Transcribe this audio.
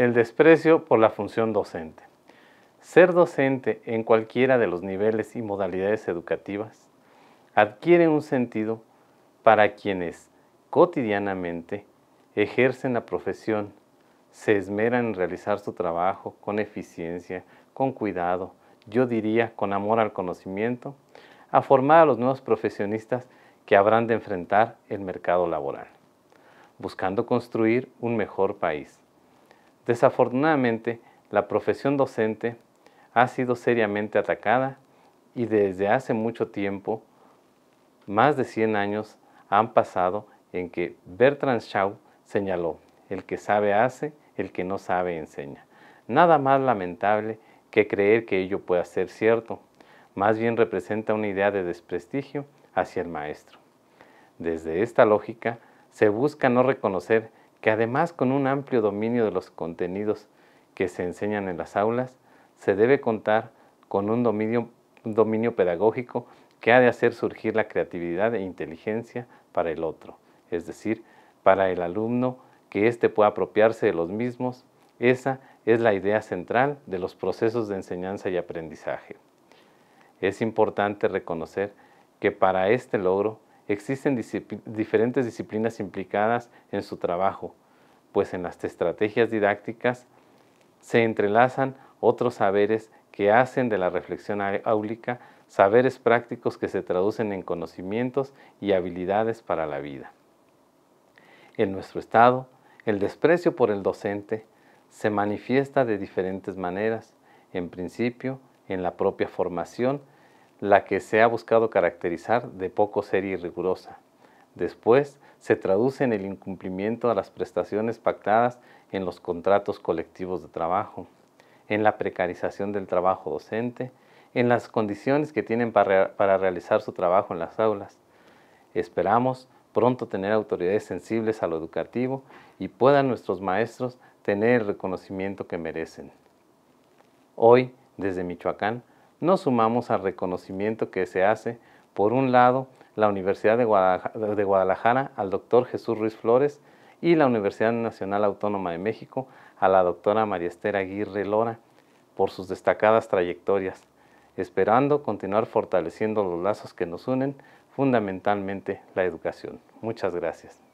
el desprecio por la función docente. Ser docente en cualquiera de los niveles y modalidades educativas adquiere un sentido para quienes cotidianamente ejercen la profesión, se esmeran en realizar su trabajo con eficiencia, con cuidado, yo diría con amor al conocimiento, a formar a los nuevos profesionistas que habrán de enfrentar el mercado laboral, buscando construir un mejor país Desafortunadamente, la profesión docente ha sido seriamente atacada y desde hace mucho tiempo, más de 100 años han pasado en que Bertrand Shaw señaló, el que sabe hace, el que no sabe enseña. Nada más lamentable que creer que ello pueda ser cierto, más bien representa una idea de desprestigio hacia el maestro. Desde esta lógica, se busca no reconocer que además con un amplio dominio de los contenidos que se enseñan en las aulas, se debe contar con un dominio, dominio pedagógico que ha de hacer surgir la creatividad e inteligencia para el otro, es decir, para el alumno que éste pueda apropiarse de los mismos. Esa es la idea central de los procesos de enseñanza y aprendizaje. Es importante reconocer que para este logro Existen diferentes disciplinas implicadas en su trabajo, pues en las estrategias didácticas se entrelazan otros saberes que hacen de la reflexión áulica saberes prácticos que se traducen en conocimientos y habilidades para la vida. En nuestro estado, el desprecio por el docente se manifiesta de diferentes maneras, en principio en la propia formación la que se ha buscado caracterizar de poco seria y rigurosa. Después, se traduce en el incumplimiento a las prestaciones pactadas en los contratos colectivos de trabajo, en la precarización del trabajo docente, en las condiciones que tienen para realizar su trabajo en las aulas. Esperamos pronto tener autoridades sensibles a lo educativo y puedan nuestros maestros tener el reconocimiento que merecen. Hoy, desde Michoacán, nos sumamos al reconocimiento que se hace, por un lado, la Universidad de Guadalajara, al doctor Jesús Ruiz Flores y la Universidad Nacional Autónoma de México a la doctora María Estera Aguirre Lora por sus destacadas trayectorias, esperando continuar fortaleciendo los lazos que nos unen, fundamentalmente la educación. Muchas gracias.